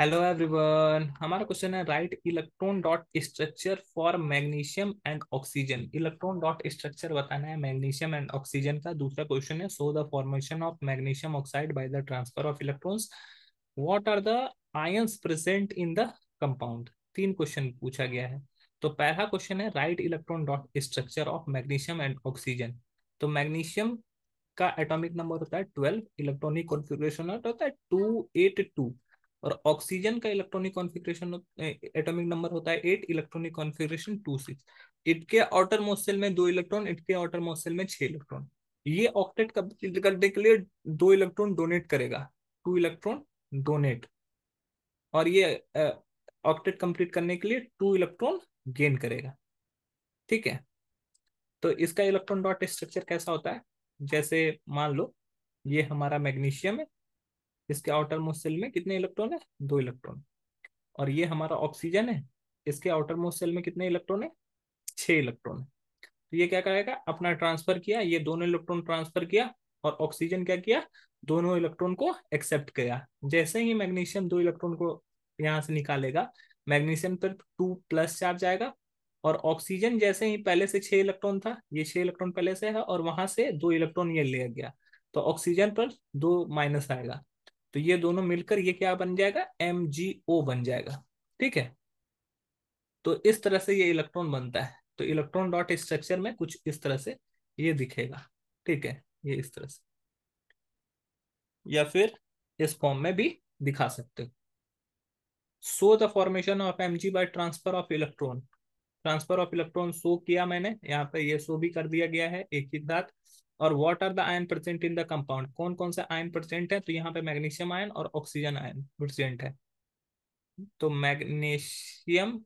hello everyone हमारा question है right electron dot structure for magnesium and oxygen electron dot structure बताना है magnesium and oxygen का दूसरा क्वेश्चन है so the formation of magnesium oxide by the transfer of electrons what are the ions present in the compound तीन question पूछा गया है तो पहला क्वेश्चन है right electron dot structure of magnesium and oxygen तो मैग्नीशियम का एटॉमिक नंबर होता है ट्वेल्व इलेक्ट्रॉनिक कॉन्फ़िगरेशन होता है टू एट टू और ऑक्सीजन का इलेक्ट्रॉनिक कॉन्फिग्रेशन एटॉमिक नंबर होता है eight electronic configuration two six के आउटर मोस्टल में दो इलेक्ट्रॉन के आउटर मोस्टल में छह इलेक्ट्रॉन ये ऑक्टेट करने के लिए दो इलेक्ट्रॉन डोनेट करेगा टू इलेक्ट्रॉन डोनेट और ये ऑक्टेट कंप्लीट करने के लिए टू इलेक्ट्रॉन गेन करेगा ठीक है तो इसका इलेक्ट्रॉन डॉट स्ट्रक्चर कैसा होता है जैसे मान लो ये हमारा मैग्नीशियम है इसके आउटर मोस्ट सेल में कितने इलेक्ट्रॉन है दो इलेक्ट्रॉन और ये हमारा ऑक्सीजन है इसके आउटर मोस्ट सेल में कितने इलेक्ट्रॉन है छह इलेक्ट्रॉन है तो ये क्या करेगा अपना ट्रांसफर किया ये दोनों इलेक्ट्रॉन ट्रांसफर किया और ऑक्सीजन क्या किया दोनों इलेक्ट्रॉन को एक्सेप्ट किया जैसे ही मैग्नीशियम दो इलेक्ट्रॉन को यहाँ से निकालेगा मैग्नीशियम पर टू प्लस चार्ज आएगा और ऑक्सीजन जैसे ही पहले से छह इलेक्ट्रॉन था ये छह इलेक्ट्रॉन पहले से है और वहां से दो इलेक्ट्रॉन ये ले गया तो ऑक्सीजन पर दो माइनस आएगा तो ये दोनों मिलकर ये क्या बन जाएगा एम बन जाएगा ठीक है तो इस तरह से ये इलेक्ट्रॉन बनता है तो इलेक्ट्रॉन डॉट स्ट्रक्चर में कुछ इस तरह से ये दिखेगा ठीक है ये इस तरह से या फिर इस फॉर्म में भी दिखा सकते हो so the formation of M G by transfer of electron transfer of electron show किया मैंने यहाँ पे ये शो भी कर दिया गया है एक ही साथ और what are the ion present in the compound कौन कौन सा आयन प्रेजेंट है तो यहाँ पे मैग्नीशियम आयन और ऑक्सीजन आयन प्रेजेंट है तो मैग्नीशियम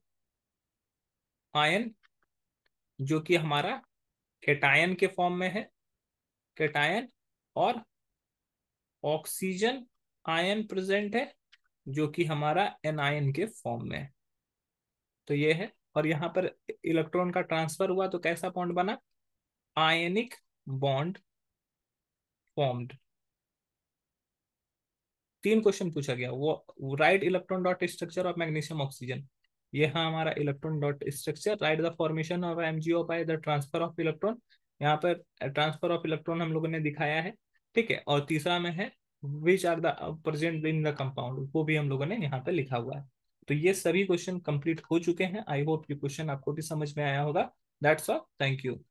आयन जो कि हमारा केटायन के फॉर्म में है केटायन और ऑक्सीजन आयन प्रेजेंट है जो कि हमारा एनायन के फॉर्म में है तो ये है और यहाँ पर इलेक्ट्रॉन का ट्रांसफर हुआ तो कैसा बॉन्ड बना आयनिक बॉन्ड फॉर्म्ड तीन क्वेश्चन पूछा गया वो right electron dot structure of magnesium oxygen हाँ हमारा electron dot structure right the formation of MgO by the transfer of electron यहाँ पर ट्रांसफर ऑफ इलेक्ट्रॉन हम लोगों ने दिखाया है ठीक है और तीसरा में है which are the present in the compound वो भी हम लोगों ने यहाँ पे लिखा हुआ है तो ये सभी क्वेश्चन कंप्लीट हो चुके हैं आई होप ये क्वेश्चन आपको भी समझ में आया होगा दैट्स ऑल थैंक यू